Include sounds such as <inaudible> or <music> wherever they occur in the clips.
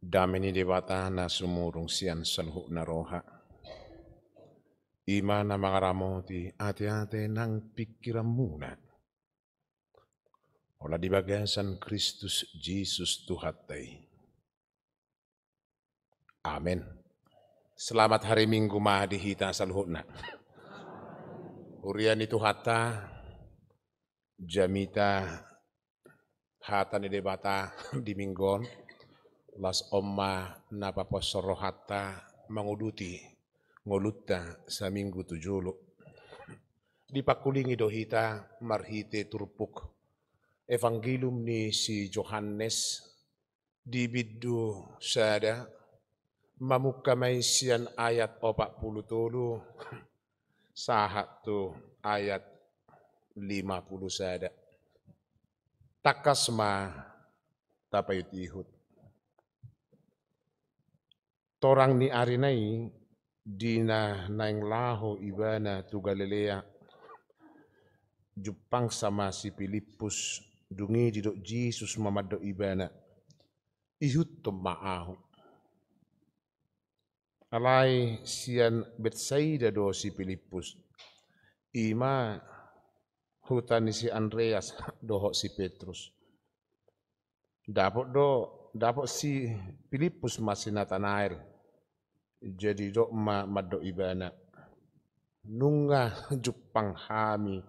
Damini na sumurung sian sanhu na mga ramoti ate-ate nang pikiranmu muna. Ola san Kristus Yesus Tuhatai. Amen. Selamat hari Minggu madihita salhuna. Uriani Tuhata, Jamita, Hatani Debata di Minggon las omma napa posorohata manguduti ngolutta saminggu tujulu. Dipakulingi dohita marhite turpuk. Evangelium ni si Johannes dibiddu sada maisian ayat opak puluh tolu sahat tu ayat lima puluh sada takasma tapayut ihut torang ni arinay di na naing laho ibana tu Galilea Jepang sama si Filipus dungi di didok Jesus mamado ibana ihut to ma'ahu alai sian Betsaida do si Filipus ima hutan si Andreas <laughs> doho si Petrus dapat do dapat si Filipus masih natanael jadi dokma ma maddo ibana nunga <laughs> jupang hami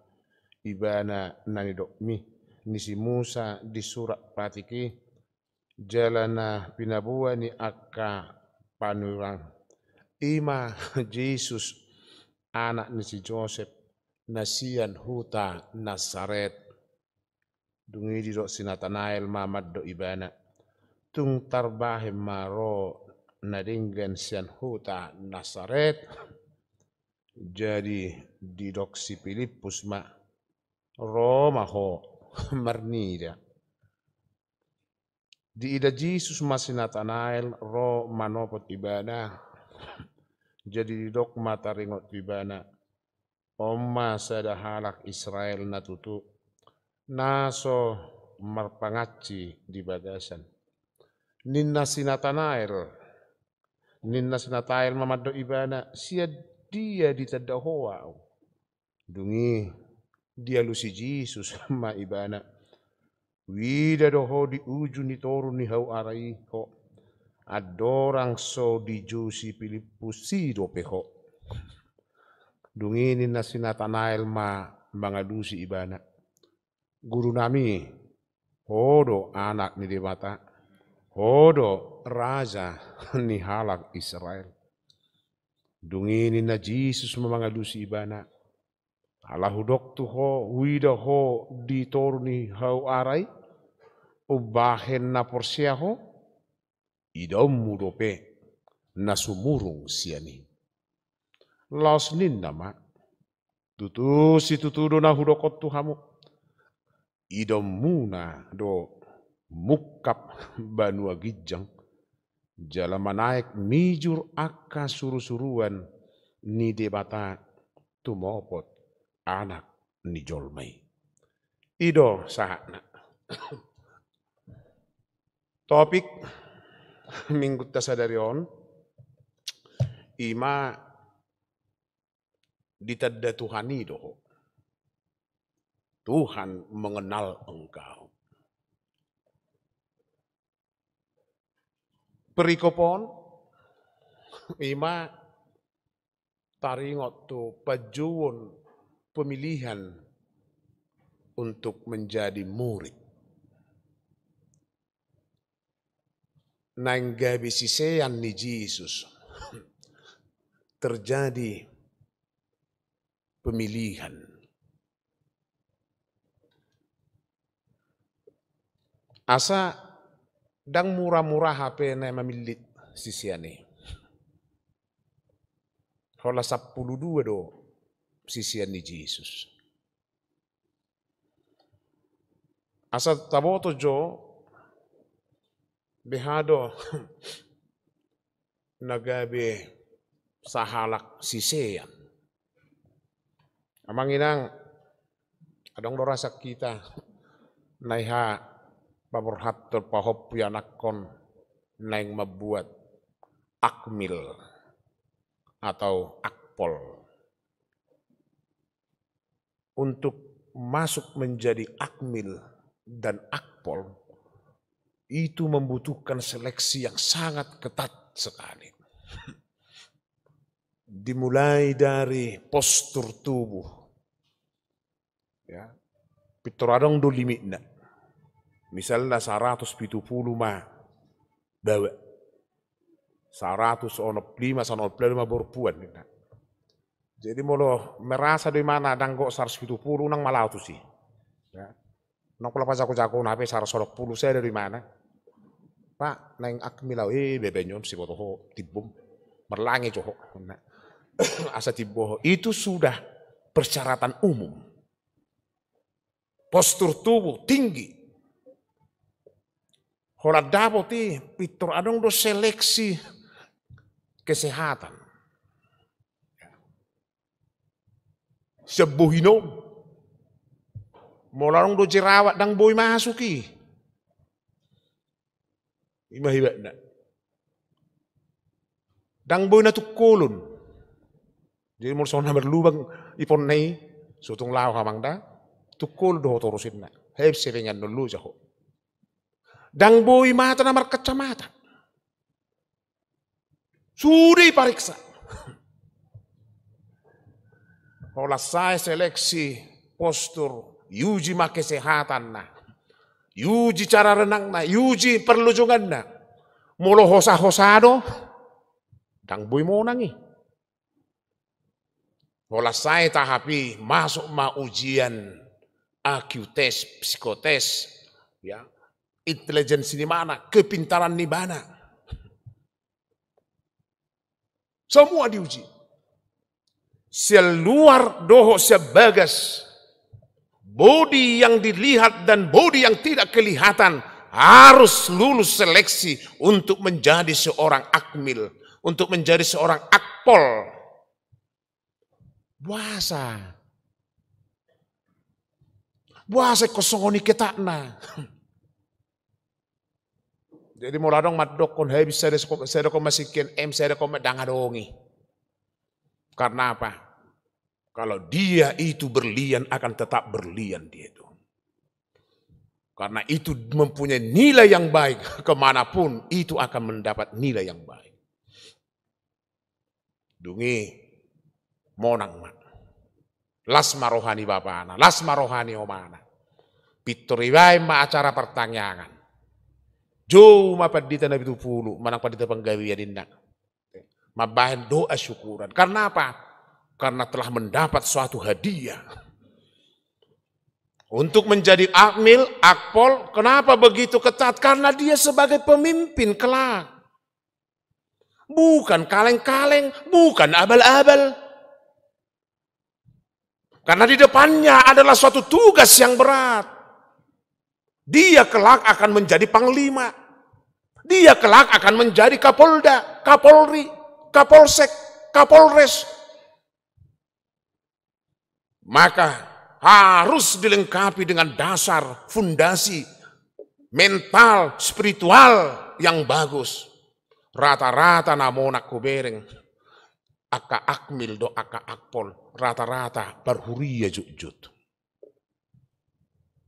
ibana nani dokmi mi nisi Musa di surat patiki jalana pinabua ni akka panurang ima <laughs> Jesus anak nisi Joseph nasian huta Nasaret dungi di do sinatanael ma madok ibana tung tarbahem maro naringgen sian huta Nasaret jadi di doksi Filipus ma Roma ho marnida di ida Jesus masinatanael ro no tibana jadi didok mata ringot tibana Oma sada halak Israel natutu naso marpangaci di bagasan ninna sinatanael ninna na tayel mamaddo ibana sia dia di au. dungi dia lusi Jesus <laughs> ma ibana wida doho di uju ni toru ni hau arai ho adorang so di jusi pilipusi dope ho dungi ninna na tanael ma mangadusi ibana guru nami hodo anak ni dewata Hodo raja <laughs> ni halak Israel. Dungini na Jesus mamangalusi ibana. Alahudok tuho tu ho wida ho di torni hau arai. Ubahen na porsia ho. Idom mudope na sumurung siani. Laos nin nama. Tutu si tutudo na hudokot tu hamu. Idom muna do mukap <laughs> banua gijang jala manaik mijur akka suru-suruan ni debata tumopot anak ni jolmai ido sahana <coughs> topik <coughs> minggu On, ima ditadda Tuhan ido Tuhan mengenal engkau perikopon ima taringot tu pejuun pemilihan untuk menjadi murid. nangga sisean ni Yesus. Terjadi pemilihan. Asa dang murah-murah HP na mamilit sisiya ni. Hola 12 dua do sisi ni Jesus. Asa taboto jo behado <laughs> nagabe sahalak sisiyan. Amang inang adong dorasak kita naiha pamerhatur pianakon neng membuat akmil atau akpol. Untuk masuk menjadi akmil dan akpol itu membutuhkan seleksi yang sangat ketat sekali. <laughs> Dimulai dari postur tubuh. Ya. Pitoradong do limitna. Misalnya 170 ma bawa. 100 ono lima, onop lima berpuan. Jadi mulu merasa di mana dan kok 170 nang malah tuh sih. Ya. Nang kula pasako jago nape 110 saya dari mana? Pak, neng akmilau eh bebenyon si botoh tibum berlangi coho. Nah. <coughs> Asa tiboh. itu sudah persyaratan umum. Postur tubuh tinggi, Hola dapat pitur adong do seleksi kesehatan. Sebuhino Molarong do jerawat dang boi masuki. Imahibat na. Dang boi na tukulun. Jadi mo sona berlubang ipon nai sutong lau hamang da tukul do torosin na. Heb sevengan no lu jahok. Dang boi mata namar kecamatan. Sudah diperiksa. saya seleksi postur, yuji ma kesehatan na. Yuji cara renang nah, yuji perlujungan na. Molo hosa-hosado, dang boi mau nangi. saya tahapi masuk ma ujian akutes, psikotes, ya intelijen di mana? Kepintaran di mana? Semua diuji. Seluar doho sebagas. Bodi yang dilihat dan bodi yang tidak kelihatan harus lulus seleksi untuk menjadi seorang akmil, untuk menjadi seorang akpol. Puasa. Puasa kosongoni ketakna. <laughs> Jadi mula dong madok kon saya sere sere m saya em sere dongi. dongi. Karena apa? Kalau dia itu berlian akan tetap berlian dia itu. Karena itu mempunyai nilai yang baik <laughs> kemanapun itu akan mendapat nilai yang baik. Dungi monang mak. Lasma rohani bapak anak, lasma rohani omana. Pituriwai ma acara pertanyaan. Juma padita nabi tu puluh, manang padita penggawian ya, dindak. bahan doa syukuran. Karena apa? Karena telah mendapat suatu hadiah. Untuk menjadi akmil, akpol, kenapa begitu ketat? Karena dia sebagai pemimpin kelak. Bukan kaleng-kaleng, bukan abal-abal. Karena di depannya adalah suatu tugas yang berat. Dia kelak akan menjadi panglima. Dia kelak akan menjadi Kapolda, Kapolri, Kapolsek, Kapolres. Maka harus dilengkapi dengan dasar, fundasi, mental, spiritual yang bagus. Rata-rata namun aku bereng. Aka akmil do aka akpol. Rata-rata berhuria jujut.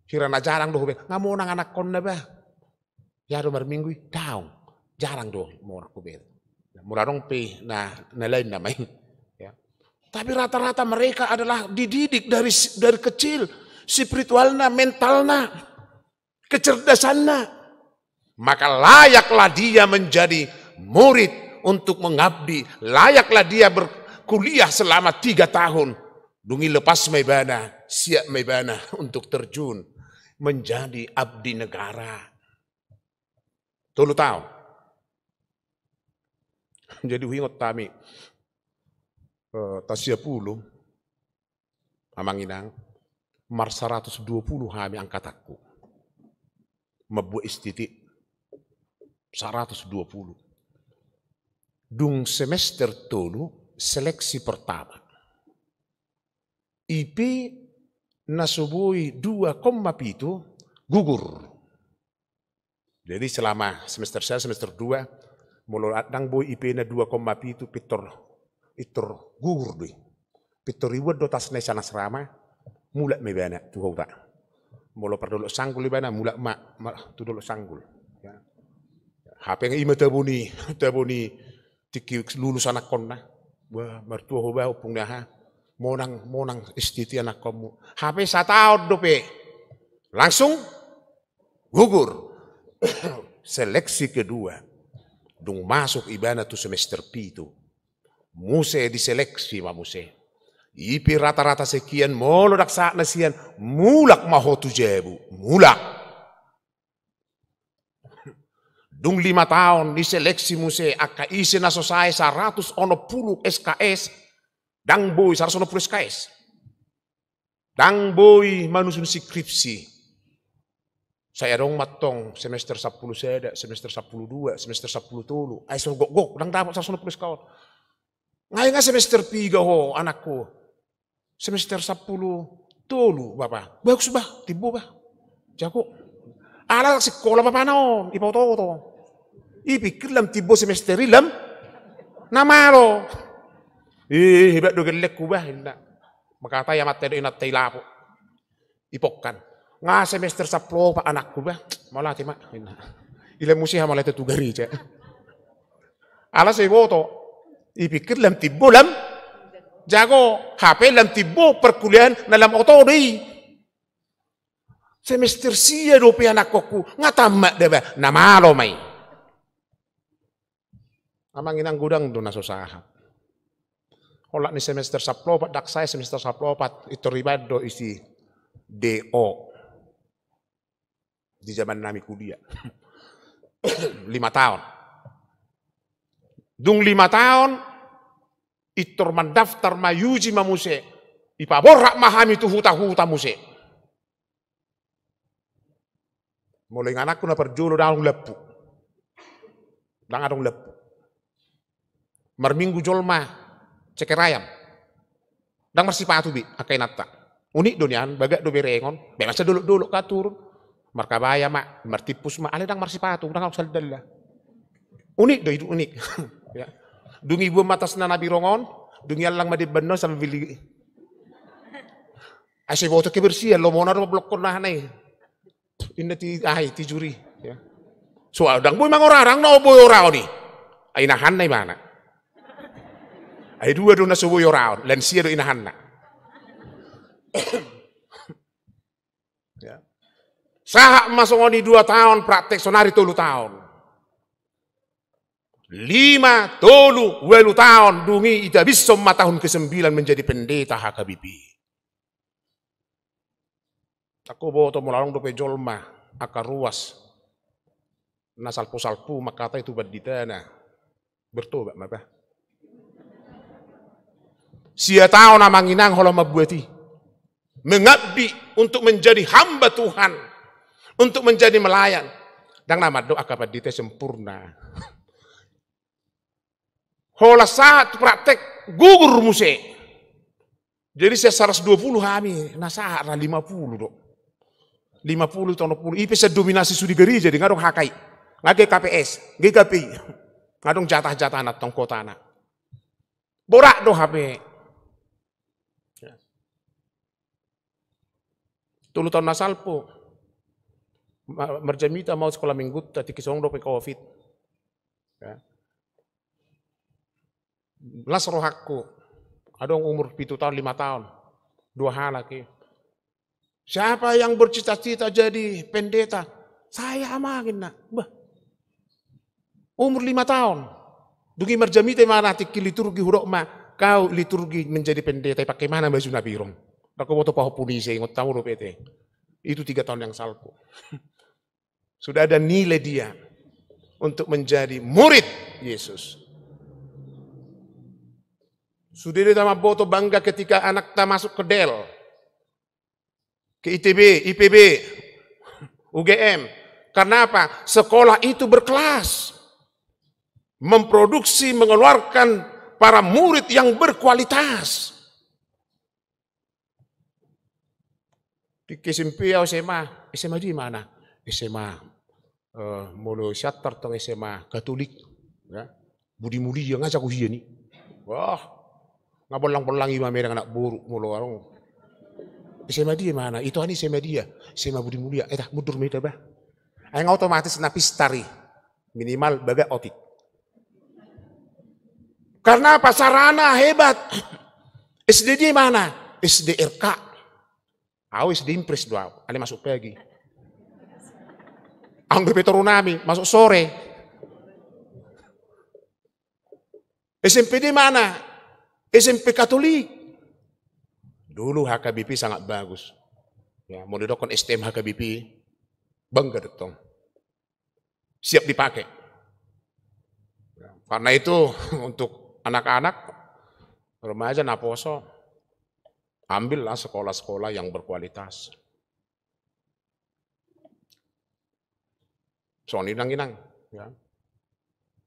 Kirana jarang doh, Namun anak konde bah. Ya mbar minggu nguy jarang jarang ɗo mo wonko ɓeeɗo ya, muraɗon pe na na lain main ya. tapi rata-rata mereka adalah dididik dari dari kecil spiritualna, mentalna, kecerdasannya maka layaklah dia menjadi murid untuk mengabdi layaklah dia berkuliah selama tiga tahun dungi lepas mebana siap mebana untuk terjun menjadi abdi negara Todo tau, Jadi wingot tami uh, tasia puluh amanginang mar 120 hami angkataku. Mebu istiti 120. Dung semester tolu seleksi pertama. IP nasubui dua koma pitu gugur. Jadi selama semester saya, semester dua, mulai datang boy IP-nya 2,7 itu pitor, pitor gugur doi. Pitor riwa dotas nesa nasrama, mulak mebana tuh tak. Mulai perdolok sanggul ibana, mulai mak, mak tuh dolok sanggul. Ya. HP yang ima tabuni, <laughs> tabuni tiki lulus anak konna. Wah, mertua hoba upung dah. Monang, monang istiti anak kamu. HP satu dope. Langsung gugur. <coughs> seleksi kedua dong masuk ibana tu semester itu, muse diseleksi ma muse ipi rata-rata sekian molo dak saat nasian, mulak mahotu jebu mulak <coughs> Dung lima tahun di seleksi muse akan isi seratus ono puluh SKS dang boy puluh SKS dang boy manusun skripsi saya dong matong semester 10 saya ada, semester 12, semester 10 tulu. Ai so gok gok, nang dapat saya penulis kawan. Ngai nga semester 3 ho anakku. Semester 10 tulu bapak. Bagus bah, tibu bah. Jago. Ala sekolah bapak no, ipo tau to. Ipikir lam tibu semester lam nama lo. Ih, hebat do gelek kubah hendak. Makata ya mate do inat tailapo. Ipokkan nga semester saplo pa anak ko ba? Mala ti ma. Ilang musiha mala ito tugari siya. Alas ay boto. Ipikir lam tibbo lam. Jago, hape lam tibbo perkulian na lam otori. Semester siya dope anak ko ku. Nga tama da ba? Namalo may. Amang inang gudang do nasusahat. Ola ni semester saplo pat daksay semester saplo pat itoribado isi DO di zaman Nami kuliah. lima tahun. Dung lima tahun, itu mendaftar mayuji mamuse. borak mahami tuh huta-huta muse. Mulai anakku na perjolo dalam lepu. Dang adong lepu. ceker jolma, cekerayam. Dang patuh bi, akai nata. Unik duniaan bagak do berengon. Bebas dulu-dulu katur. Markabaya mak, martipus mak, ale marsi marsipatu dang ako dalla. Unik do, hidup unik. <laughs> ya. Dungi bu matas na nabi rongon, dungi alang madibano sa mabili. Asy boto kebersihan, lo mona do blok ko na Inna ti ay ah, ti juri, ya. So adang ah, boy mang orang no boy orang ni. Ay nahan nay mana. ai dua do na suboy orang, lansia do inahan na. <coughs> Sahak masuk ngoni dua tahun, praktek sonari tolu tahun. Lima tolu welu tahun, dungi ida bisom tahun ke sembilan menjadi pendeta HKBP. Aku bawa tomu larong dope jolma, akar ruas. Nasal pusalpu makata itu baditana. Bertobat maka. Sia tahun namanginang holo mabuati. Mengabdi untuk menjadi hamba Tuhan untuk menjadi melayan. Dan nama doa kepada dite sempurna. Hola saat praktek gugur musik. Jadi saya 120 kami, nah saat 50 dok. 50 tahun 60, bisa dominasi sudi geri jadi ngadong hakai. Ngake KPS, GKP. Ngadong jatah-jatah anak tong kota anak. Borak dong HP. Tulu tahun nasalpo, marjamita mau sekolah minggu tadi kisong dope covid ya. las rohaku yang umur pitu tahun lima tahun dua hal lagi siapa yang bercita-cita jadi pendeta saya amangin nak bah umur lima tahun dugi marjamita mana tiki liturgi hurok ma kau liturgi menjadi pendeta pakai mana baju nabi rom Aku mau tahu puni saya ingat tahu itu tiga tahun yang salku. Sudah ada nilai dia untuk menjadi murid Yesus. Sudiri Boto bangga ketika anak tak masuk ke Del, ke ITB, IPB, UGM. Karena apa? Sekolah itu berkelas. Memproduksi, mengeluarkan para murid yang berkualitas. Di SMP SMA, SMA di mana? SMA uh, eh, molo tong SMA Katolik ya budi muli yang ngajak usia ni wah ngabolang-bolang ima mereka anak buruk molo orang SMA dia mana itu ani SMA dia SMA budi mulia eh dah mundur meja bah yang otomatis napis tari minimal baga otik karena apa sarana hebat SD di mana SDRK, RK Aku SD impres dua, ada masuk pagi. Anggur Petrunami, masuk sore. SMP di mana? SMP Katolik. Dulu HKBP sangat bagus. Ya, mau didokon STM HKBP, bangga dong. Siap dipakai. Ya, karena itu <laughs> untuk anak-anak, remaja naposo, ambillah sekolah-sekolah yang berkualitas. Soal inang-inang. Ya.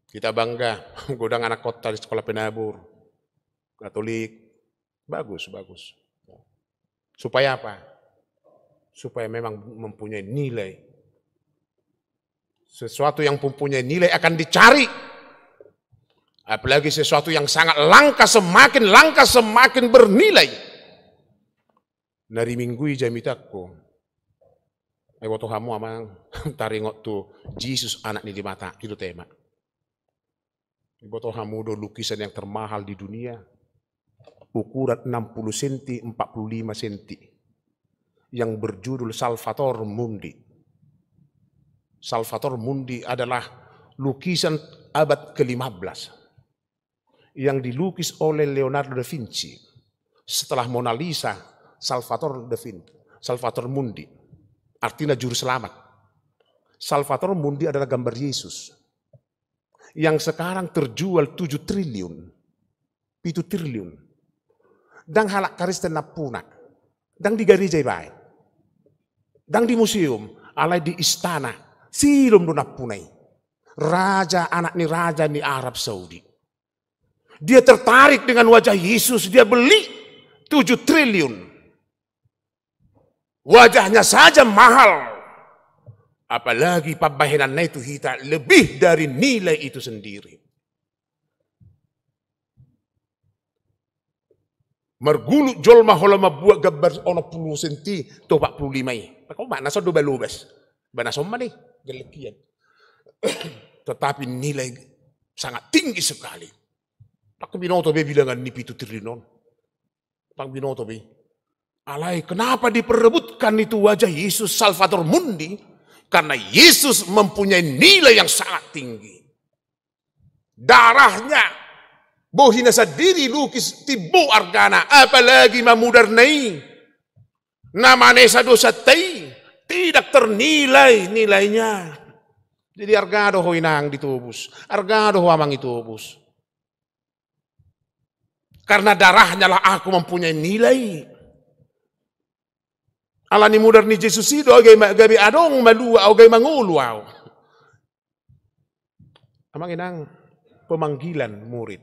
Kita bangga, <laughs> gudang anak kota di sekolah penabur, katolik. Bagus, bagus. Ya. Supaya apa? Supaya memang mempunyai nilai. Sesuatu yang mempunyai nilai akan dicari. Apalagi sesuatu yang sangat langka, semakin langka, semakin bernilai. Nari minggui jamitakku. Ewa tohamu, hamu amang <laughs> taringo tu Jesus anak ni di mata itu tema. Ewa tohamu, hamu do lukisan yang termahal di dunia. Ukuran 60 senti, 45 senti. Yang berjudul Salvator Mundi. Salvator Mundi adalah lukisan abad ke-15 yang dilukis oleh Leonardo da Vinci setelah Mona Lisa Salvator da Vinci Salvator Mundi Artinya juru selamat. Salvator Mundi adalah gambar Yesus. Yang sekarang terjual 7 triliun. itu triliun. Dan halak karisten napuna. Dan di gereja baik. Dan di museum. Alai di istana. Silum dona punai. Raja anak ni raja ni Arab Saudi. Dia tertarik dengan wajah Yesus. Dia beli 7 triliun. Wajahnya saja mahal. Apalagi pembahirannya itu hita lebih dari nilai itu sendiri. Mergulu jol holama buat gambar ono puluh senti to pak puluh lima i. Kau mana so dua lubes, mana semua nih gelekian. <coughs> Tetapi nilai sangat tinggi sekali. Pak binoto be bilangan nipi trilion. triliun. Pak binoto be Alai, kenapa diperebutkan itu wajah Yesus Salvator Mundi? Karena Yesus mempunyai nilai yang sangat tinggi. Darahnya, bohina sadiri lukis tibu argana, apalagi nama Namanya dosa tei, tidak ternilai nilainya. Jadi argado inang ditubus, argado amang ditubus. Karena darahnya lah aku mempunyai nilai. Ala ni mudar ni Jesus ido gay gabi adong malu, o gay manguluaw. Amang inang pemanggilan murid.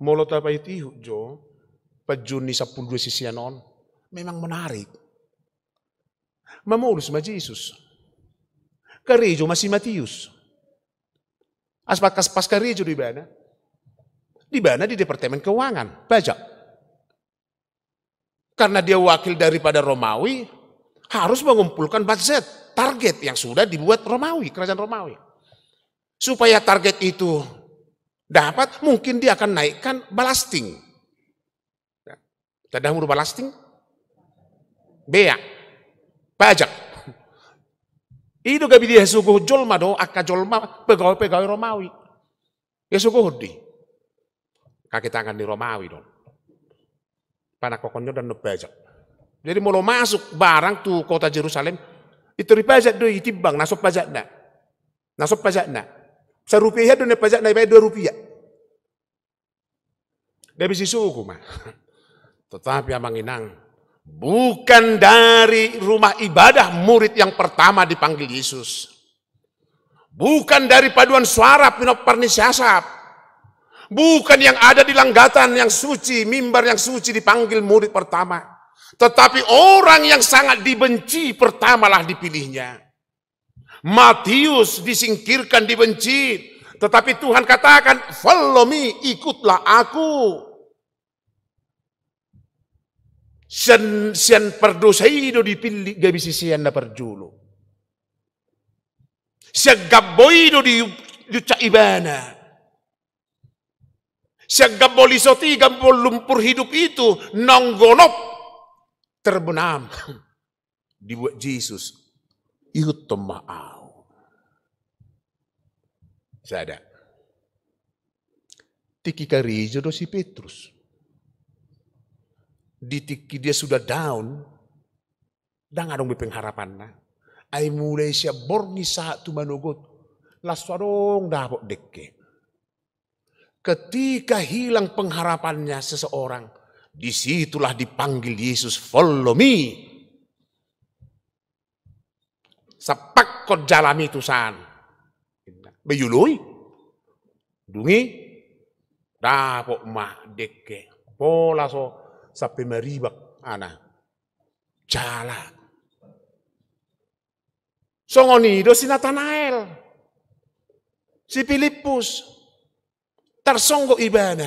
Molo apa tihu Jo, pa sepuluh ni Sisianon, Memang menarik. Mamulus ma Jesus. Karejo masih si Matius. Aspakas pas karejo di mana? Di mana di Departemen Keuangan. Pajak karena dia wakil daripada Romawi, harus mengumpulkan budget, target yang sudah dibuat Romawi, kerajaan Romawi. Supaya target itu dapat, mungkin dia akan naikkan balasting. Ya. Tidak huruf balasting, bea, pajak. Itu gak dia suku jolma do, akan jolma pegawai-pegawai Romawi. Ya suku hudi. Kaki tangan di Romawi dong panakokonyo dan Nebajak. Jadi mau masuk barang tuh kota Jerusalem, itu ribajak doi itibang, nasab pajak na. Nasab pajak na. Serupiah doi pajak na, dua rupiah. Dari sisi mah. Tetapi yang Inang, bukan dari rumah ibadah murid yang pertama dipanggil Yesus. Bukan dari paduan suara pinok pernisiasap. Bukan yang ada di langgatan yang suci, mimbar yang suci dipanggil murid pertama. Tetapi orang yang sangat dibenci pertamalah dipilihnya. Matius disingkirkan, dibenci. Tetapi Tuhan katakan, follow me, ikutlah aku. Sian, sian perdosa hidup dipilih bisa sian dapat perjulu. Sian gaboido di, di ibana. Siya gabolisoti, gabol lumpur hidup itu, nonggonop, terbenam. <laughs> Dibuat Jesus, itu temaau. Sada. Tiki kari jodoh si Petrus. Di tiki dia sudah down, dang adong pengharapan na. Ay mulai siap borni sa tumanugot. Laswarong dapok dekke. Ketika hilang pengharapannya seseorang, disitulah dipanggil Yesus, follow me. Sepak kot jalami tusan. Beyului. Dungi. Dapok ma deke. Pola so. Sampai meribak anak. Jalan. Songoni do si Nathanael. Si Filipus tarsongo ibana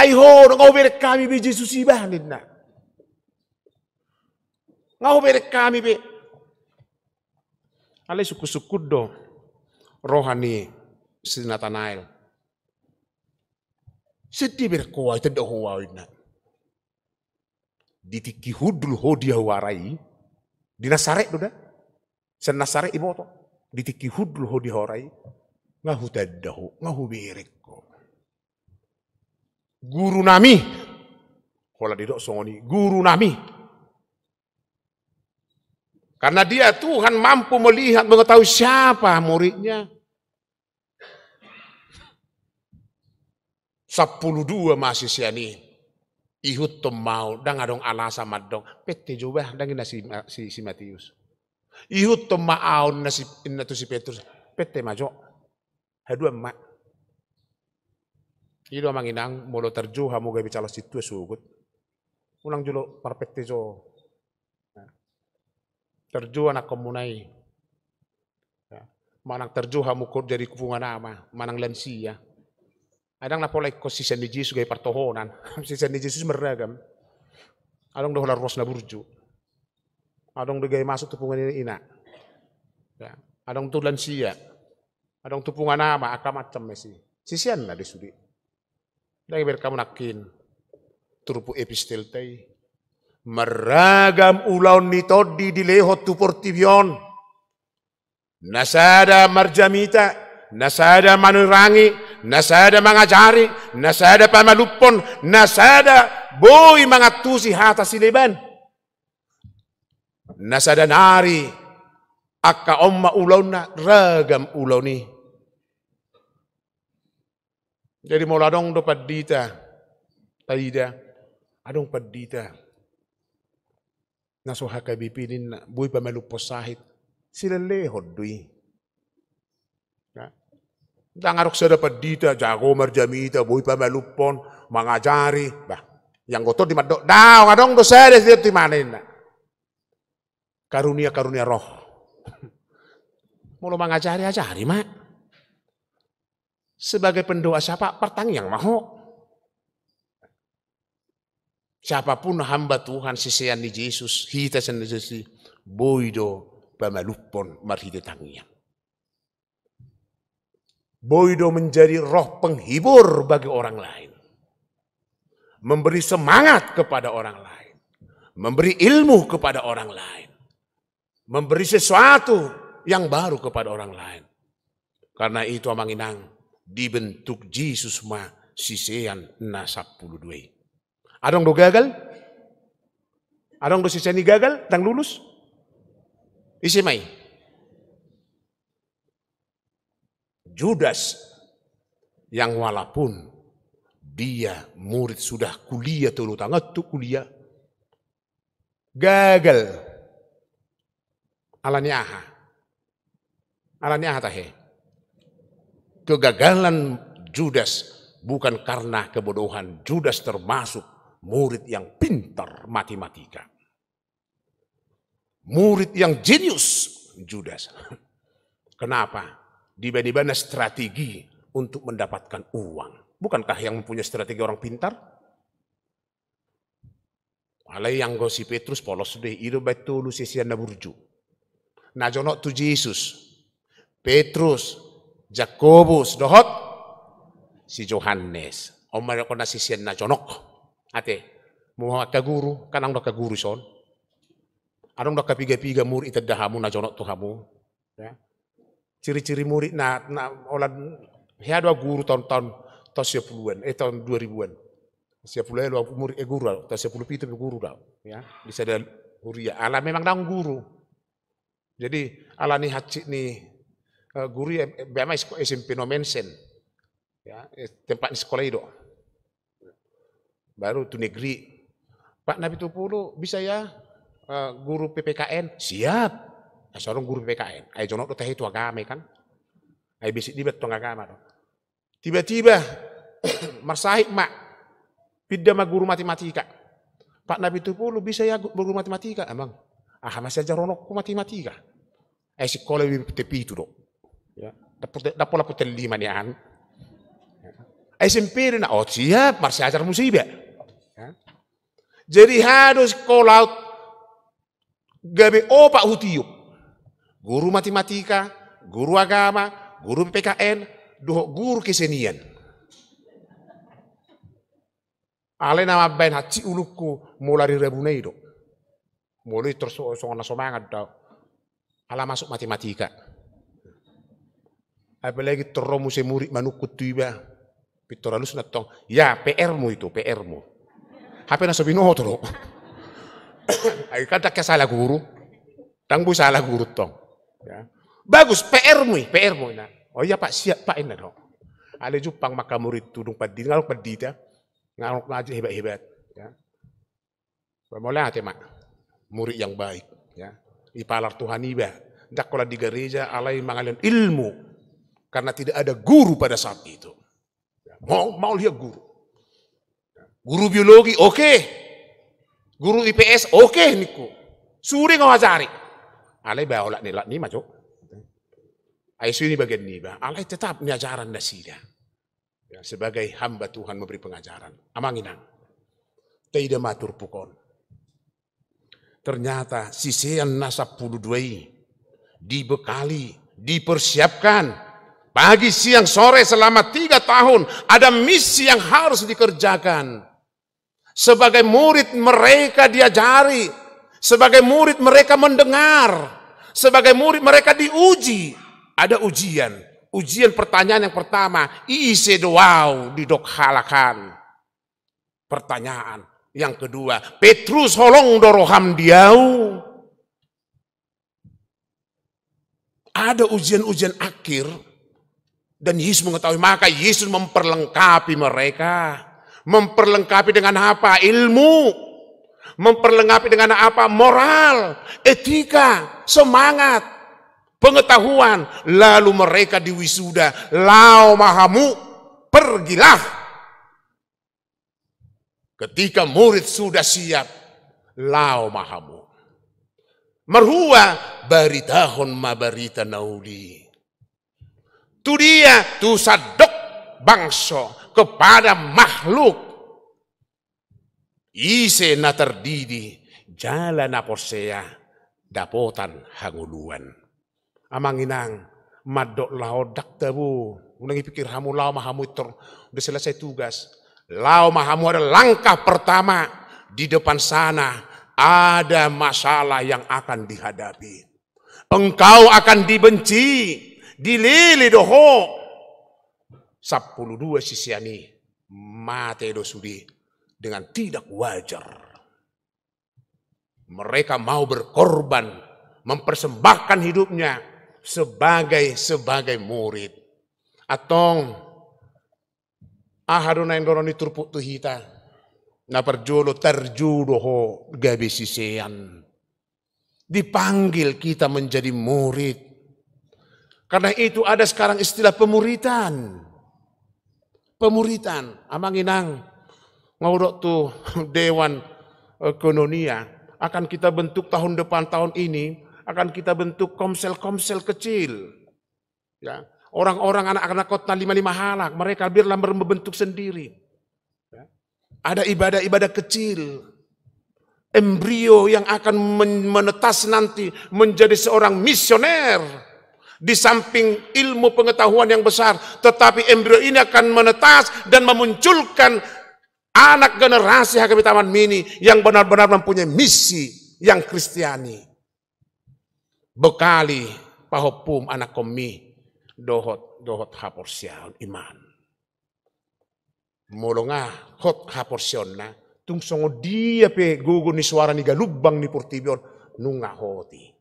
ay hono ngawɓere kaami ɓe jésus Ngau na kami be. ɓe suku-suku do rohani sinatanael seddiɓere ko wawi tadde ho wawinna di hudul ho dia warai. di nasare do dah. sen nasare iboto di ho huddul hodiya warai. ngahu taddahu ngahu ɓerekko guru nami. Kalau didok songoni, guru nami. Karena dia Tuhan mampu melihat, mengetahui siapa muridnya. Sepuluh dua mahasiswa ini. Ihut temau, dang adong alasa madong. PT juga, dang nasi si, si, si Matius. Ihut temau na si, na tu si Petrus. Pete majo. Hadua mak. Ido manginang molo terju hamu gabi calo situ ya sugut. Unang julo jo. Ya. Terju anak komunai. Ya. Manang terju hamu kur jadi kupungan nama. Manang lansia. Adang na pola ikos sisen di Jesus gay partohonan. <laughs> sisen di Jesus meragam. Adong dohola ros na burju. Adong do gay masuk tupungan ini ina. Ya. Adong tu lansia. Adong tupungan nama akamat mesi. Sisian na disudik. Dari nah, nakin turpu epistel tei meragam ulau nitodi di lehot tu portibion nasada marjamita nasada manurangi nasada mangajari nasada pamalupon nasada boi mangatusi hata sileban nasada nari akka omma ulau na ragam ulau ni jadi mau dong do padita, taida, adong padita. Nasuha kabipinin na buhay pa posahit. sila lehod doy. Ya. Dangarok sa dapat dita, jago marjamita, bui pa malupon, mga jari. Bah, yang gotor di madok, Dao, adong do dia di mana ini. Karunia-karunia roh. <laughs> Mula mga jari-ajari, mak sebagai pendoa siapa? Pertang yang mau. Siapapun hamba Tuhan sisian di Yesus, kita sendiri boido pemalupon marhite tangiang. Boido menjadi roh penghibur bagi orang lain. Memberi semangat kepada orang lain. Memberi ilmu kepada orang lain. Memberi sesuatu yang baru kepada orang lain. Karena itu amang inang, dibentuk Jesus ma sisean na sapulu duwe. Adong do gagal? Adong do siseni gagal? Tang lulus? Isi mai. Judas yang walaupun dia murid sudah kuliah tulu tangat tu kuliah gagal alani aha alani aha tahe kegagalan Judas bukan karena kebodohan. Judas termasuk murid yang pintar matematika. Murid yang jenius Judas. <laughs> Kenapa? Dibanding-banding strategi untuk mendapatkan uang. Bukankah yang mempunyai strategi orang pintar? Alai yang gosip Petrus polos deh, itu betul lu sesi anda burju. Nah jono tu Yesus. Petrus, Jakobus dohot si Johannes. Omar ko na sisiyan na jonok. Ate, mga kaguru, kanang guru son. Anong nakapiga-piga muri itadahamu na jonok to Ya? Ciri-ciri murid na, na olad, dua guru tahun-tahun tahun puluan, puluhan, eh tahun dua ribuan. Siya puluhan, luwa muri eh guru, tos siya puluh itu guru daw. Ya? Bisa ada huria. Ala memang dang guru. Jadi ala ni hacik ni Eh, guru ya, biama SMP Nomensen ya eh, tempat di sekolah itu baru tu negeri Pak Nabi Tupulu bisa ya eh, guru PPKN siap nah, seorang guru PPKN ayo jono teh itu agama kan ayo bisik dibat tong agama tuh tiba-tiba <coughs> marsahik mak pidda ma guru matematika Pak Nabi pulu bisa ya guru matematika emang ah masih aja ronokku matematika ayo sekolah tepi itu dong Dapat ya. dapat limanian. Ya. SMP na oh siap masih ajar musibah. Ya. Jadi harus call out gabe opa hutiup. Guru matematika, guru agama, guru PKN, duh guru kesenian. Ale nama ben haci uluku mulai rebunai do. Mulai terus songan somangat dah Ala masuk matematika. Apalagi toromu semuri manukut tiba. Pitoralus natong. Ya, PR-mu itu, PR-mu. HP nasobino toro. Ayo kata ke salah guru. Tangbu salah guru tong. Ya. Bagus, PR-mu, PR-mu. Nah. Oh iya Pak, siap Pak ini dong. Ada jupang maka murid tudung padi, ngaruk padi ya. ngaruk aja hebat-hebat. Ya. Bermula mak murid yang baik. Ya. Ipalar Tuhan iba. Dak kalau di gereja alai mengalian ilmu karena tidak ada guru pada saat itu. Mau, mau lihat guru. Guru biologi, oke. Okay. Guru IPS, oke okay, niku. Suri ngawajari. Alay bawa lak nilak ni macam. Ayo ini bagian ni. Alay tetap ni ajaran nasidah. Ya, sebagai hamba Tuhan memberi pengajaran. Amanginang. Tidak matur pukon. Ternyata sisian nasab puluh dua dibekali, dipersiapkan Pagi, siang, sore selama tiga tahun ada misi yang harus dikerjakan. Sebagai murid mereka diajari. Sebagai murid mereka mendengar. Sebagai murid mereka diuji. Ada ujian. Ujian pertanyaan yang pertama. Ise doau didokhalakan. Pertanyaan. Yang kedua, Petrus holong doroham diau. Ada ujian-ujian akhir dan Yesus mengetahui, maka Yesus memperlengkapi mereka. Memperlengkapi dengan apa? Ilmu. Memperlengkapi dengan apa? Moral, etika, semangat, pengetahuan. Lalu mereka diwisuda. Lau mahamu, pergilah. Ketika murid sudah siap, lau mahamu. merhua baritahun mabarita naudi. Tu dia, tu sadok bangso kepada makhluk. Ise na terdidi, jalan na porsea, dapotan hanguluan. Amang madok lao dak tabu. Unang pikir hamu lao mahamu itu, udah selesai tugas. Lao mahamu ada langkah pertama di depan sana ada masalah yang akan dihadapi. Engkau akan dibenci, dilili doho sepuluh dua sisi ani mate do sudi dengan tidak wajar mereka mau berkorban mempersembahkan hidupnya sebagai sebagai murid atong ahadunain goroni doroni tuhita na perjulo terjudo gabi sisian. Dipanggil kita menjadi murid. Karena itu ada sekarang istilah pemuritan. Pemuritan. Amanginang inang. tuh <laughs> Dewan Ekonomia eh, Akan kita bentuk tahun depan tahun ini. Akan kita bentuk komsel-komsel kecil. Ya. Orang-orang anak-anak kota lima-lima halak. Mereka biarlah membentuk sendiri. Ya. Ada ibadah-ibadah kecil embrio yang akan menetas nanti menjadi seorang misioner di samping ilmu pengetahuan yang besar, tetapi embrio ini akan menetas dan memunculkan anak generasi Hakim Taman Mini yang benar-benar mempunyai misi yang kristiani. Bekali pahopum anak komi dohot dohot haporsiaon iman. Mulungah hot haporsionna na tungsongo dia pe gugu ni suara ni galubang ni portibion nunga hoti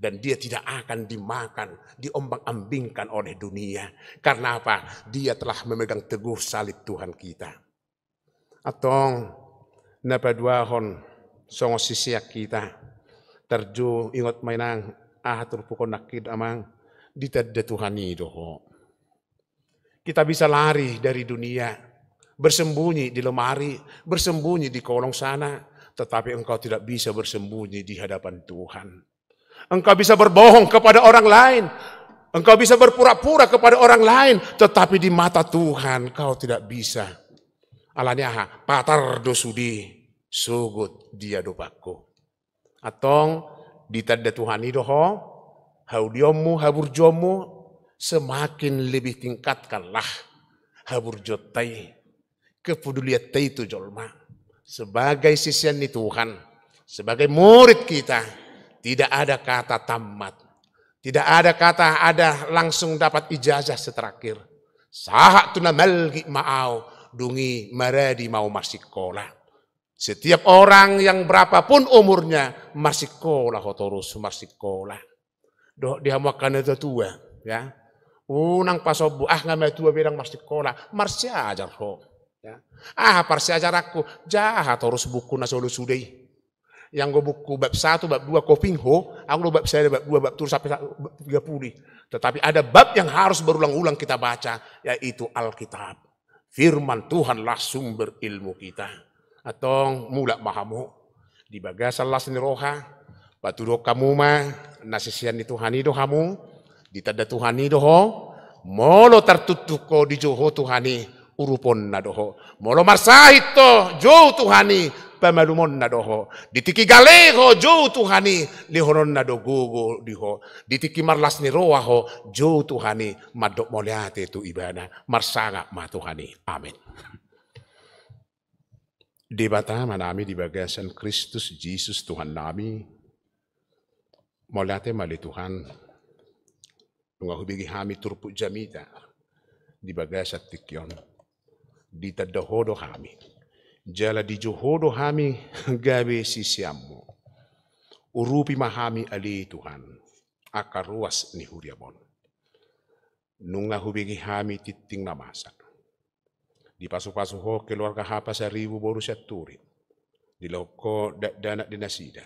dan dia tidak akan dimakan, diombang-ambingkan oleh dunia. Karena apa? Dia telah memegang teguh salib Tuhan kita. Atong hon, songo sisiak kita terju ingot mainang ahatur pukon nakid amang ditadda Tuhan doho. Kita bisa lari dari dunia, bersembunyi di lemari, bersembunyi di kolong sana, tetapi engkau tidak bisa bersembunyi di hadapan Tuhan engkau bisa berbohong kepada orang lain, engkau bisa berpura-pura kepada orang lain, tetapi di mata Tuhan kau tidak bisa. Alanya patar dosudi sugut dia dopaku. Atong di tanda Tuhan idoho, haudiomu, haburjomu, semakin lebih tingkatkanlah haburjotai, kepeduliatai itu jolma. Sebagai sisian Tuhan, sebagai murid kita, tidak ada kata tamat. Tidak ada kata ada langsung dapat ijazah seterakhir. Sahak tuna melgi ma'au dungi maradi mau masih kola. Setiap orang yang berapapun umurnya masih kola hotorus masih kola. Doh dia makan itu tua ya. Unang pasobu ah nggak tua bilang masih kola marsi ajar ho. Ya. Ah parsi ajar aku jahat harus buku nasolusudei yang gue buku bab satu bab 2, Kopingho, aku bab saya bab dua bab 3 sampai 30. Tetapi ada bab yang harus berulang-ulang kita baca, yaitu Alkitab. Firman Tuhanlah sumber ilmu kita. Atau mulak mahamu di bagas lah roha, batu do kamu ma, nasisian di Tuhan itu kamu, di tanda Tuhan itu ho, molo tertutup ko di joho Tuhani, urupon nadoho. Molo marsahito Jo Tuhan Tuhani, pamalumon na doho. Ditiki galego jo tuhani lihonon na gogo diho. Ditiki marlas ni roa ho jo tuhani madok moliate tu ibana marsanga tuhani. Amin. Di mana manami di bagasan Kristus Yesus Tuhan nami. Moliate mali Tuhan. hubigi hami turpu jamita. Di bagasan tikion. Di tadohodo hami jala di johodo hami gabe sisiamu urupi mahami ali Tuhan akar ruas ni huriabon nunga hubingi hami titing namasak di pasu-pasu ho keluarga hapa seribu boru seturi di loko dana dinasida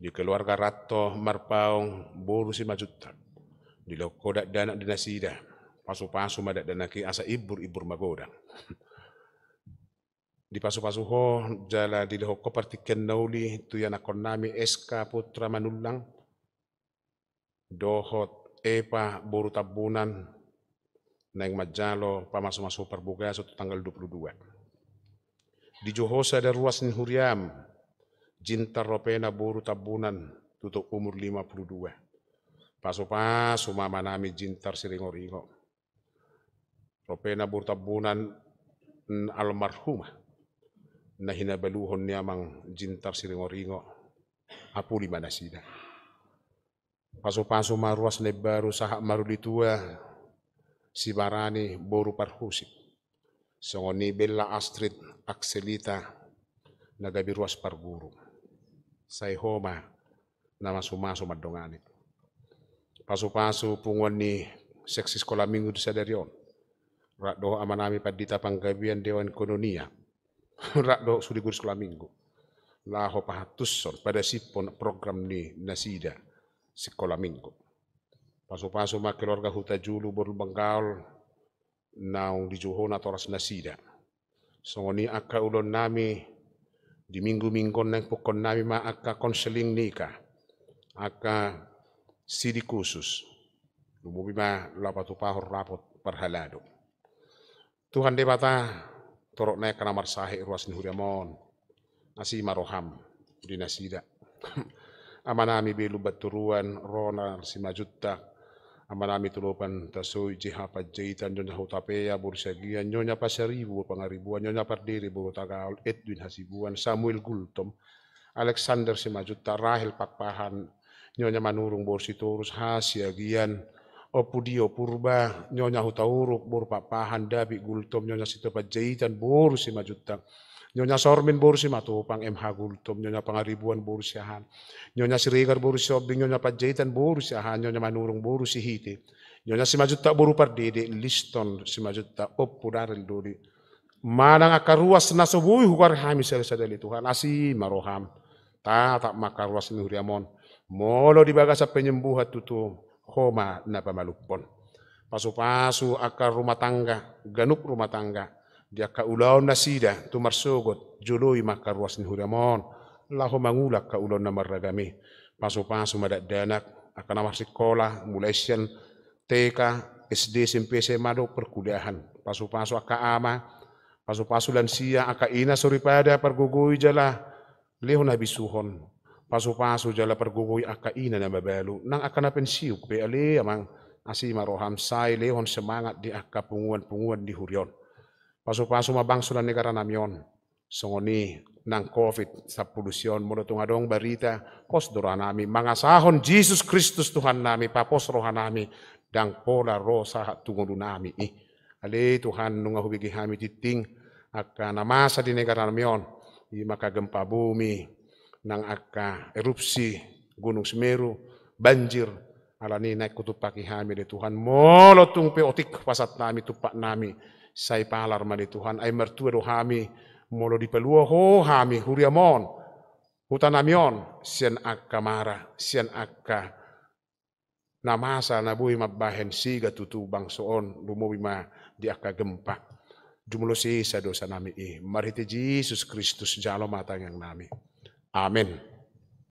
di keluarga ratto marpaung boru si majutta. di loko dana dinasida pasu-pasu madak dana ki asa ibur ibur magodang <laughs> di pasu pasu ho jala di leho koparti nauli tu yana nami eska putra Manulang, dohot epa buru tabunan neng majalo pamasu masu perbuga suatu tanggal 22 di johosa ada ruas nin huriam jintar ropena buru tabunan tutup umur 52 pasu pasu mama nami jintar siringo ringo ropena buru tabunan almarhumah na hinabaluhon niya mang jintar siringo-ringo. Apuli manasida. Paso-paso maruas na baru sahak tua si barani boru parhusik. Songoni Bella Astrid Akselita na biruas ruas parguru. Sa homa na masumaso pasu Paso-paso seksi ni seksis kolamingud di Sadarion. Rado amanami padita panggabian Dewan Kononia <laughs> rak do suri guru sekolah minggu laho sor pada si program ni nasida sekolah minggu paso-paso ma keluarga huta julu berbenggal naung di na toras nasida songoni akka ulon nami di minggu-minggu neng pokon nami ma akka konseling nika akka sidi khusus lumubi ma lapatu pahor rapot perhalado Tuhan debata torok naik kana mar sahe ruas ni huriamon asi maroham di nasida <laughs> amanami be lubat turuan rona majutta amanami tulupan tasoi jiha pajaitan nyonya bursa bursagia nyonya pasaribu pangaribuan nyonya pardiri buru tagal edwin hasibuan samuel gultom alexander si majutta Rahil pakpahan nyonya manurung turus hasia gian opudio purba nyonya hutauruk bur papahan dabi gultom nyonya situ jaitan bur si majutta nyonya sormin bur si matupang MH gultom nyonya pangaribuan bur si ahan nyonya sirigar bur si obing nyonya pajaitan bur si ahan nyonya manurung bur si hiti nyonya si majutta buru pardede liston si majutta dori dodi manang akaruas nasobui hukar hami sel sadeli Tuhan asi maroham ta tak makaruas nuriamon molo dibaga sa penyembuhat tutu homa na pamaluppon. Pasu-pasu akar rumah tangga, ganuk rumah tangga, dia ka ulau nasida tu marsogot juloi makar ni huramon, laho mangula ka ulaw na maragami. Pasu-pasu danak akan amar sikola, mulai sian TK, SD, SMP, SMA do perkuliahan. Pasu-pasu aka ama, pasu-pasu lansia, aka ina suripada, pergugui jala, leho habis suhon pasu-pasu jala pergugoy ina na babalu nang akana pensiyuk be ale ya amang asi maroham sai lehon semangat di akka punguan-punguan di hurion. pasu paso mabangso na negara namion. Songoni nang COVID sa pulusyon tunga dong barita, dora nami, Mangasahon Jesus Kristus Tuhan nami, Rohan nami, dang pola rosa tungulu nami. Eh. Ale Tuhan nunga hubigi hami titing, akka namasa di negara namion, i makagempa bumi, nang akka erupsi Gunung Semeru, banjir, alani naik kutub pagi hami de Tuhan, molo tung pe otik pasat nami tupak nami, sai palar mani Tuhan, ai mertua do hami, molo di pelua ho hami huriamon, hutanamion, sian akka mara, sian akka namasa nabui mabahen siga tutu bangsoon lumubima di akka gempa. jumlah sisa dosa nami i, marhiti Yesus Kristus jalo matang yang nami. Amen.